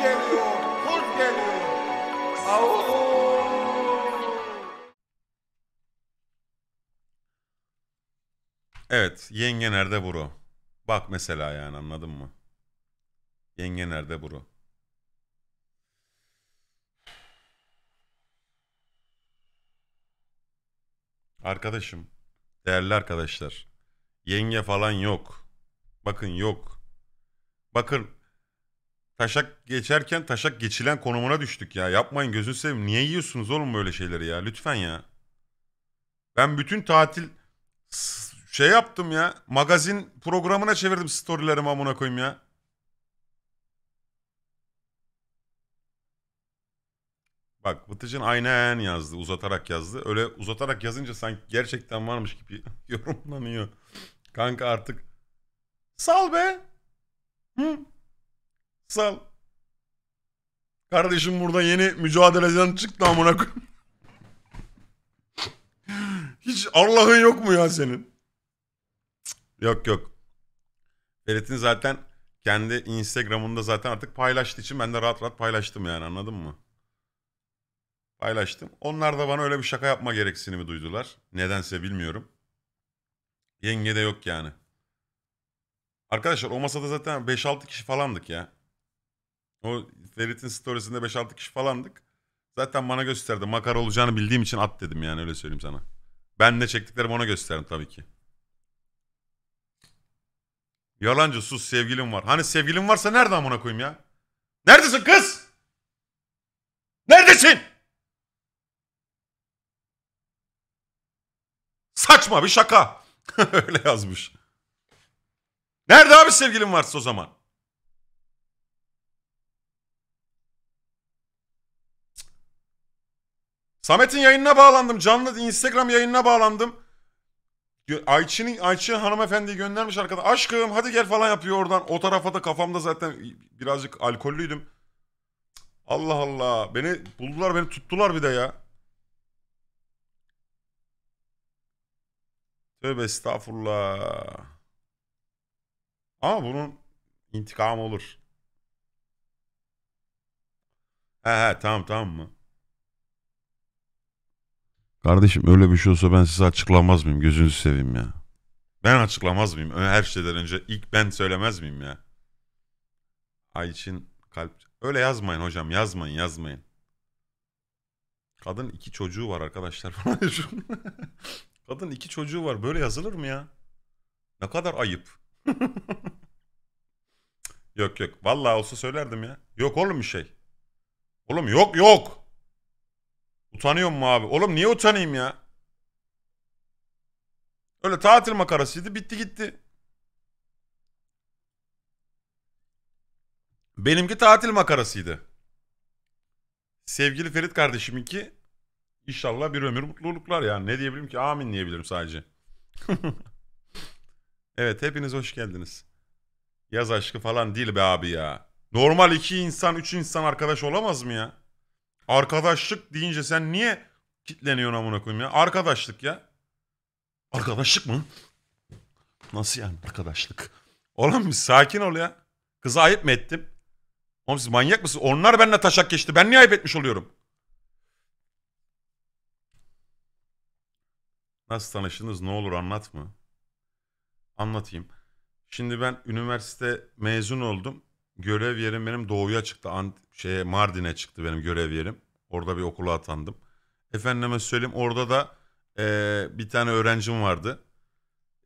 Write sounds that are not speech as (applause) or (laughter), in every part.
geliyor, kurt geliyor. Avuuu. Evet, yenge nerede bro? Bak mesela yani anladın mı? Yenge nerede bro? Arkadaşım, değerli arkadaşlar. Yenge falan yok. Bakın yok. Bakın taşak geçerken taşak geçilen konumuna düştük ya. Yapmayın gözünü seveyim. Niye yiyorsunuz oğlum böyle şeyleri ya? Lütfen ya. Ben bütün tatil şey yaptım ya. Magazin programına çevirdim storylerimi amına koyayım ya. Bak Vıtıcın aynen yazdı. Uzatarak yazdı. Öyle uzatarak yazınca sanki gerçekten varmış gibi (laughs) yorumlanıyor. Kanka artık sal be. Hı? Sal. Kardeşim burada yeni mücadeleden çıktı amına Hiç Allah'ın yok mu ya senin? Yok yok. Ferit'in zaten kendi Instagram'ında zaten artık paylaştığı için ben de rahat rahat paylaştım yani anladın mı? Paylaştım. Onlar da bana öyle bir şaka yapma gereksinimi duydular. Nedense bilmiyorum. Yenge de yok yani. Arkadaşlar o masada zaten 5-6 kişi falandık ya. O Ferit'in storiesinde 5-6 kişi falandık. Zaten bana gösterdi. Makar olacağını bildiğim için at dedim yani öyle söyleyeyim sana. Ben ne çektiklerimi ona gösterdim tabii ki. Yalancı sus sevgilim var. Hani sevgilim varsa nerede amına koyayım ya? Neredesin kız? Neredesin? Saçma bir şaka. (laughs) Öyle yazmış. Nerede abi sevgilim varsa o zaman? Samet'in yayınına bağlandım. Canlı Instagram yayınına bağlandım. Ayçi'nin Ayçi hanımefendiyi göndermiş arkadaş. Aşkım hadi gel falan yapıyor oradan. O tarafa da kafamda zaten birazcık alkollüydüm. Allah Allah. Beni buldular beni tuttular bir de ya. Tövbe estağfurullah. Ama bunun intikamı olur. He he tamam tamam mı? Kardeşim öyle bir şey olsa ben size açıklamaz mıyım? Gözünüzü seveyim ya. Ben açıklamaz mıyım? Her şeyden önce ilk ben söylemez miyim ya? Ayçin kalp... Öyle yazmayın hocam yazmayın yazmayın. Kadın iki çocuğu var arkadaşlar falan. (laughs) Kadın iki çocuğu var böyle yazılır mı ya? Ne kadar ayıp. (laughs) yok yok. Vallahi olsa söylerdim ya. Yok oğlum bir şey. Oğlum yok yok. Utanıyor mu abi? Oğlum niye utanayım ya? Öyle tatil makarasıydı bitti gitti. Benimki tatil makarasıydı. Sevgili Ferit kardeşiminki inşallah bir ömür mutluluklar ya. Ne diyebilirim ki? Amin diyebilirim sadece. (laughs) evet hepiniz hoş geldiniz. Yaz aşkı falan değil be abi ya. Normal iki insan, üç insan arkadaş olamaz mı ya? Arkadaşlık deyince sen niye kitleniyorsun amına koyayım ya? Arkadaşlık ya. Arkadaşlık mı? Nasıl yani arkadaşlık? Oğlum bir sakin ol ya. Kıza ayıp mı ettim? Oğlum siz manyak mısınız? Onlar benimle taşak geçti. Ben niye ayıp etmiş oluyorum? Nasıl tanıştınız? Ne olur anlat mı? Anlatayım. Şimdi ben üniversite mezun oldum. Görev yerim benim doğuya çıktı. Ant şeye Mardin'e çıktı benim görev yerim. Orada bir okula atandım. Efendime söyleyeyim orada da e, bir tane öğrencim vardı.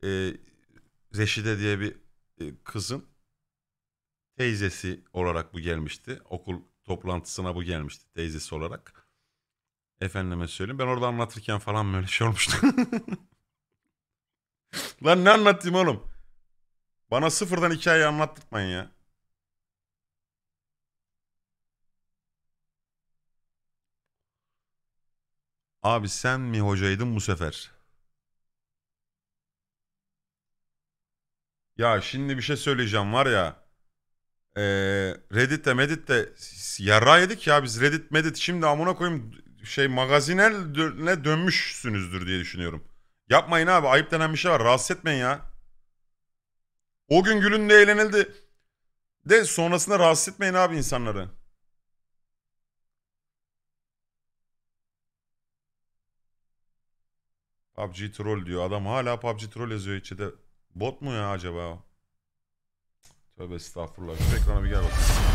E, Reşide diye bir e, kızın teyzesi olarak bu gelmişti. Okul toplantısına bu gelmişti teyzesi olarak. Efendime söyleyeyim. Ben orada anlatırken falan böyle şey olmuştu. (laughs) Lan ne anlatayım oğlum? Bana sıfırdan hikaye anlattırmayın ya. Abi sen mi hocaydın bu sefer? Ya şimdi bir şey söyleyeceğim var ya. Ee, Reddit'te Medit'te yara yedik ya biz Reddit Medit şimdi amına koyayım şey magazinelle dönmüşsünüzdür diye düşünüyorum. Yapmayın abi ayıp denen bir şey var rahatsız etmeyin ya. O gün gülün de eğlenildi. De sonrasında rahatsız etmeyin abi insanları. PUBG troll diyor. Adam hala PUBG troll yazıyor içinde. Bot mu ya acaba? Tövbe estağfurullah. Şu ekrana bir gel bakayım.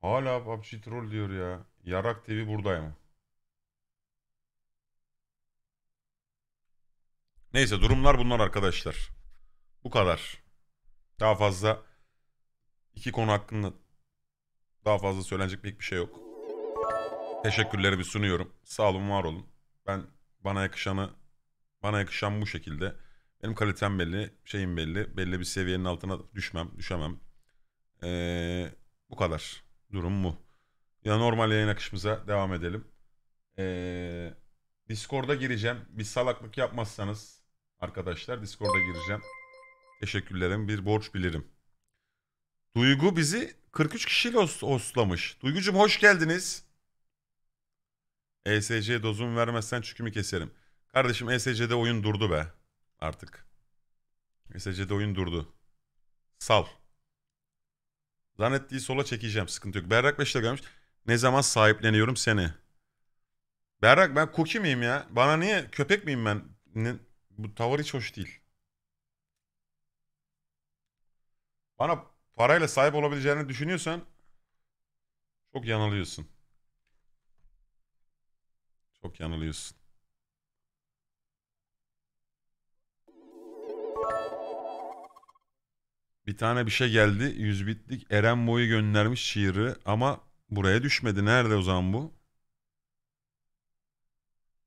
Hala PUBG troll diyor ya. Yarak TV buradayım. Neyse durumlar bunlar arkadaşlar. Bu kadar. Daha fazla iki konu hakkında daha fazla söylenecek pek bir şey yok. Teşekkürlerimi sunuyorum. Sağ olun, var olun. Ben bana yakışanı bana yakışan bu şekilde. Benim kalitem belli, şeyim belli. Belli bir seviyenin altına düşmem, düşemem. Ee, bu kadar. Durum bu. Ya normal yayın akışımıza devam edelim. Ee, Discord'a gireceğim. Bir salaklık yapmazsanız arkadaşlar Discord'a gireceğim. Teşekkürlerim. Bir borç bilirim. Duygu bizi 43 kişiyle host, hostlamış. Duygucum hoş geldiniz. ESC dozum vermezsen çükümü keserim. Kardeşim ESC'de oyun durdu be artık. ESC'de oyun durdu. Sal. Zannettiği sola çekeceğim sıkıntı yok. Berrak Beşiktaş gelmiş. Ne zaman sahipleniyorum seni. Berrak ben kuki miyim ya? Bana niye köpek miyim ben? Ne? Bu tavır hiç hoş değil. Bana parayla sahip olabileceğini düşünüyorsan çok yanılıyorsun. Çok yanılıyorsun. Bir tane bir şey geldi. 100 bitlik Eren Boy'u göndermiş şiiri ama buraya düşmedi. Nerede o zaman bu?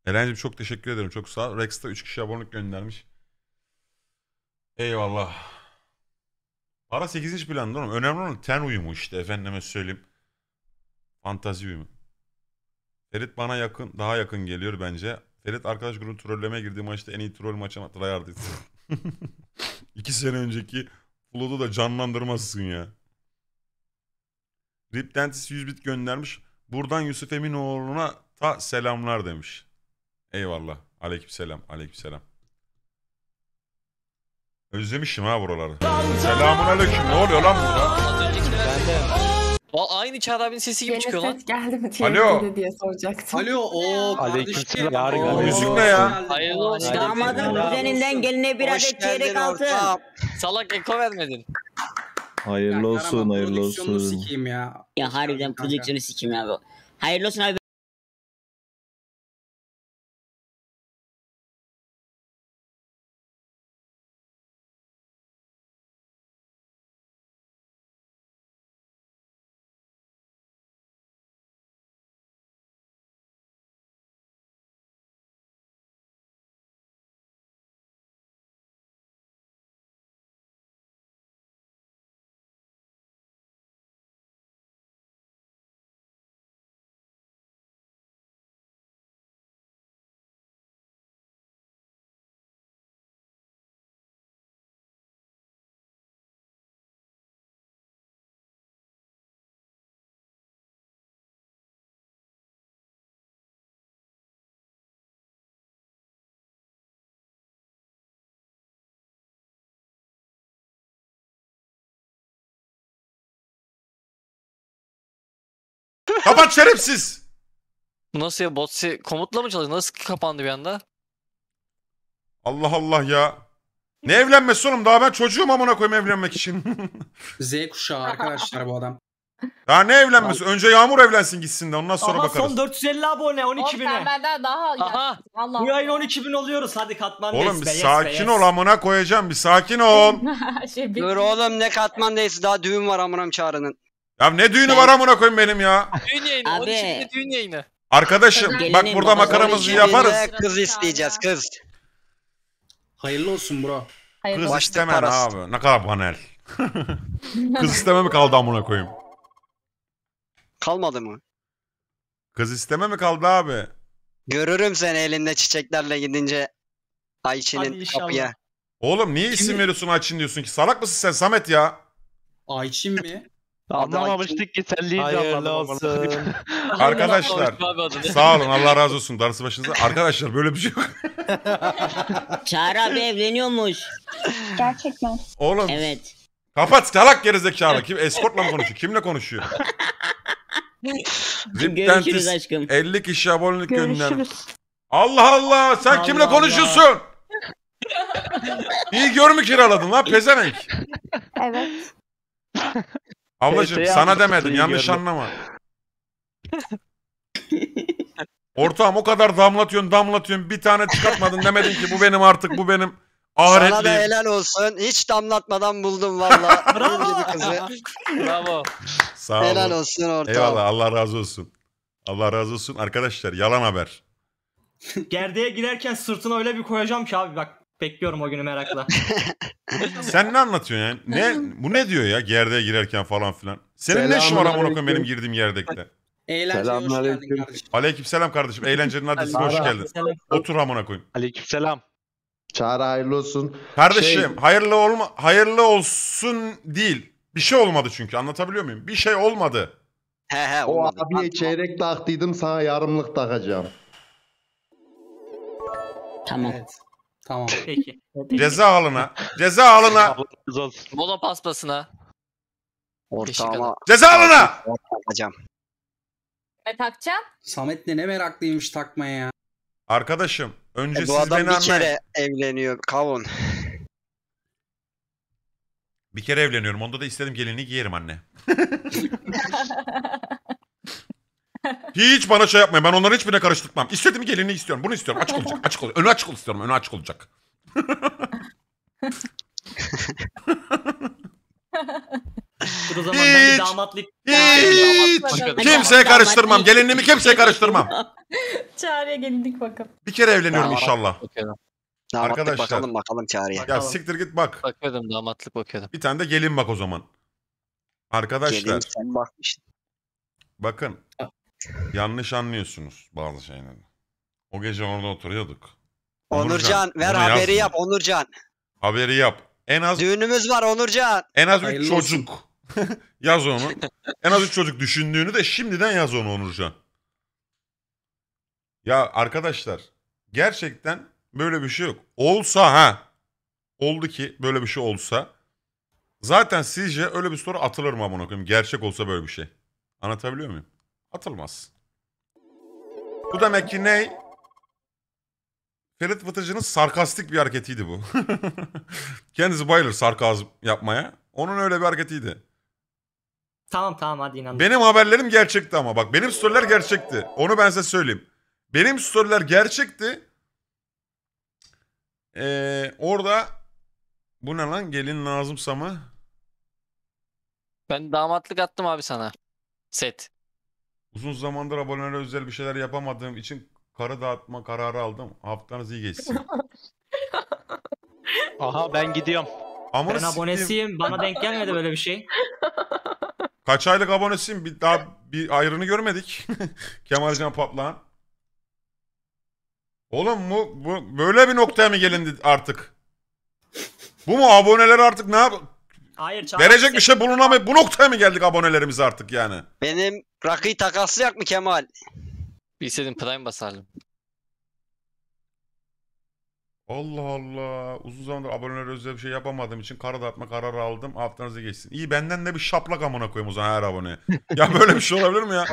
Eren'cim çok teşekkür ederim. Çok sağ ol. Rex'te 3 kişi abonelik göndermiş. Eyvallah. Para 8. planda oğlum. Önemli olan ten uyumu işte efendime söyleyeyim. Fantazi uyumu. Ferit bana yakın, daha yakın geliyor bence. Ferit arkadaş grubu trollemeye girdiği maçta en iyi troll maçı hatırlayardı (laughs) İki sene önceki Flood'u da canlandırmazsın ya. Rip Dentis 100 bit göndermiş. Buradan Yusuf Eminoğlu'na ta selamlar demiş. Eyvallah. Aleyküm selam. Aleyküm selam. Özlemişim ha buraları. Selamun aleyküm. Ne oluyor lan burada? Aa, aynı Çağrı sesi gibi çıkıyor lan. ses geldi mi diye, Alo. diye soracaktım. Alo o kardeşim. Aleykümselam. Oo, Müzik ne ya? Hayırlı olsun. Damadın düzeninden geline biraz adet çeyrek altın. Salak eko vermedin. Hayırlı olsun, hayırlı olsun. Ya harbiden prodüksiyonu sikim abi. Hayırlı olsun abi. Kapat şerefsiz. Bu nasıl ya botsi komutla mı çalışıyor? Nasıl kapandı bir anda? Allah Allah ya. Ne evlenmesi oğlum? Daha ben çocuğum amına koyayım evlenmek için. Z kuşağı arkadaşlar bu adam. Daha ne evlenmesi? Önce Yağmur evlensin gitsin de ondan sonra Ama bakarız. son 450 abone 12 Oğlum bine. sen benden daha... Aha. Allah. Bu yayın 12 bin oluyoruz hadi katman Oğlum bir yes be, yes sakin ol yes. amına koyacağım bir sakin ol. (laughs) şey, Dur oğlum ne katman katmandayız daha düğün var amınam çağrının. Ya ne düğünü var amına koyayım benim ya. Düğün yayını. Abi. Onun için de düğün yayını. Arkadaşım Gelinin bak burada makaramızı yaparız. kız isteyeceğiz kız. Hayırlı olsun bro. Hayırlı Kız olsun. abi. Ne kadar panel. (laughs) Kız isteme mi kaldı amına koyayım? Kalmadı mı? Kız isteme mi kaldı abi? Görürüm seni elinde çiçeklerle gidince Ayçi'nin kapıya. Oğlum niye isim Kimi- veriyorsun Ayçin diyorsun ki? Salak mısın sen Samet ya? Ayçin mi? Anlamamıştık ki sen deyince (laughs) Hayırlı Arkadaşlar sağ olun Allah razı olsun darısı başınıza. Arkadaşlar böyle bir şey yok. (laughs) Çağrı abi evleniyormuş. Gerçekten. Oğlum. Evet. Kapat salak gerizekalı. Kim eskortla mı konuşuyor? Kimle konuşuyor? (laughs) Görüşürüz aşkım. 50 kişi abonelik gönder. Allah Allah sen Allah kimle Allah. konuşuyorsun? İyi görmü kiraladın lan pezevenk. Evet. Ablacım TT sana demedim yanlış gördüm. anlama. (laughs) Ortağım o kadar damlatıyorsun damlatıyorsun bir tane çıkartmadın demedin ki bu benim artık bu benim ahiretliğim. Sana da helal olsun. Hiç damlatmadan buldum valla. (laughs) Bravo. Sağ olun. Helal olsun ortağım. Eyvallah Allah razı olsun. Allah razı olsun. Arkadaşlar yalan haber. Gerdeğe girerken sırtına öyle bir koyacağım ki abi bak Bekliyorum o günü merakla. (laughs) Sen ne anlatıyorsun yani? Ne, bu ne diyor ya gerdeğe girerken falan filan? Senin ne işin var amına koyayım benim girdiğim yerdekte? Eğlenceli hoş geldin kardeşim. Aleykümselam kardeşim. Eğlencenin adresine hoş geldin. Otur amına koyayım. Aleykümselam. Çağrı hayırlı olsun. Kardeşim şey... hayırlı olma hayırlı olsun değil. Bir şey olmadı çünkü anlatabiliyor muyum? Bir şey olmadı. He he. O abiye çeyrek taktıydım sana yarımlık takacağım. Tamam. Evet. Tamam. Peki. Ceza alına. Ceza alına. (laughs) Mola paspasına. Ortağıma. Ceza alına. Takacağım. E takacağım. Samet ne meraklıymış takmaya ya. Arkadaşım önce e, siz beni anlayın. Bu adam bir kere evleniyor kavun. Bir kere evleniyorum. Onda da istedim gelinliği giyerim anne. (laughs) Hiç bana şey yapmayın. Ben onları hiçbirine karıştırmam. İstediğim gelini istiyorum. Bunu istiyorum. Açık olacak. Açık olacak. Önü açık istiyorum. Önü açık olacak. Bu (laughs) zaman ben bir Hiç. damatlık... Hiç. Kimseye karıştırmam. Gelinliğimi kimseye karıştırmam. Çağrı'ya gelindik bakalım. Bir kere evleniyorum inşallah. Damatlık Arkadaşlar. bakalım bakalım çağrıya. Ya Tamam. siktir git bak. Bakıyordum damatlık bakıyordum. Bir tane de gelin bak o zaman. Arkadaşlar Gelin sen bakmıştın. bakın. Yanlış anlıyorsunuz bazı şeyleri. O gece orada oturuyorduk. Onurcan, ver haberi yaz. yap Onurcan. Haberi yap. En az Düğünümüz var Onurcan. en az 3 çocuk. (laughs) yaz onu. En az 3 çocuk düşündüğünü de şimdiden yaz onu Onurcan. Ya arkadaşlar gerçekten böyle bir şey yok. Olsa ha. Oldu ki böyle bir şey olsa. Zaten sizce öyle bir soru atılır mı amına koyayım? Gerçek olsa böyle bir şey. Anlatabiliyor muyum? Atılmaz. Bu demek ki ne? Ferit Vıtıcı'nın sarkastik bir hareketiydi bu. (laughs) Kendisi bayılır sarkazm yapmaya. Onun öyle bir hareketiydi. Tamam tamam hadi inan. Benim haberlerim gerçekti ama bak benim storyler gerçekti. Onu ben size söyleyeyim. Benim storyler gerçekti. Ee, orada bu ne lan gelin Nazım Sam'ı? Ben damatlık attım abi sana. Set. Uzun zamandır abonelere özel bir şeyler yapamadığım için karı dağıtma kararı aldım. Haftanız iyi geçsin. (laughs) Aha ben gidiyorum. Ama ben abonesiyim. Bana denk gelmedi böyle bir şey. Kaç aylık abonesiyim? Bir daha bir ayrını görmedik. (laughs) Kemalcan Paplan. Oğlum bu, bu böyle bir noktaya mı gelindi artık? Bu mu aboneler artık ne yap? Hayır, Verecek bir şey bulunamay. Bu noktaya mı geldik abonelerimiz artık yani? Benim Rakıyı takaslayak mı Kemal? Bilseydim Prime basardım. Allah Allah. Uzun zamandır aboneler özel bir şey yapamadığım için kara dağıtma kararı aldım. Haftanızı geçsin. İyi benden de bir şaplak amına koyayım o zaman her aboneye. ya böyle bir şey olabilir mi ya?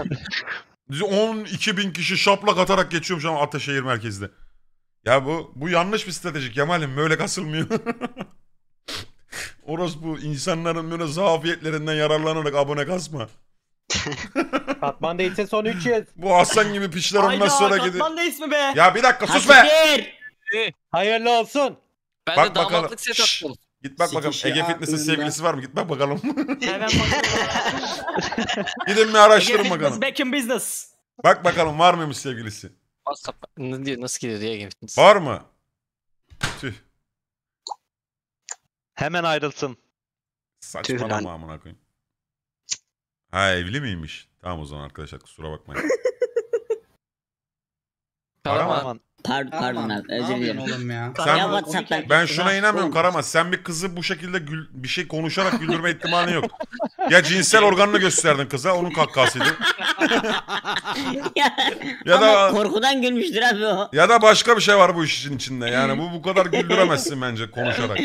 12 bin kişi şaplak atarak geçiyorum şu an Ataşehir merkezde. Ya bu bu yanlış bir stratejik Kemal'im böyle kasılmıyor. (laughs) Orası bu insanların böyle zafiyetlerinden yararlanarak abone kasma. (laughs) Katman değilse son 3 yıl. Bu aslan gibi pişler ondan sonra gidiyor. Katman da ismi be. Ya bir dakika sus be. Ee, Hayırlı olsun. Ben Bak de bakalım. damatlık set attım. Git bak bakalım Sikişi şey Ege Fitness'in sevgilisi var mı? Git bak bakalım. (laughs) Gidin bir araştırın bakalım. Back in business. Bak bakalım var mıymış sevgilisi? WhatsApp ne nasıl gidiyor diye gittiniz. Var mı? Tüh. Hemen ayrılsın. Tüh lan. Saçmalama amına koyayım. Ha evli miymiş? Tamam o zaman arkadaşlar kusura bakmayın. (laughs) Karaman. Pardon, pardon özür dilerim. Sen- Ya WhatsApp'tan. Ben şuna inanmıyorum Karaman. Sen bir kızı bu şekilde gül, bir şey konuşarak güldürme ihtimalin yok. Ya cinsel organını gösterdin kıza onun kahkahasıydı. (laughs) ya, Ya da korkudan gülmüştür abi o. ya da başka bir şey var bu işin içinde. Yani bu bu kadar güldüremezsin bence konuşarak. (laughs)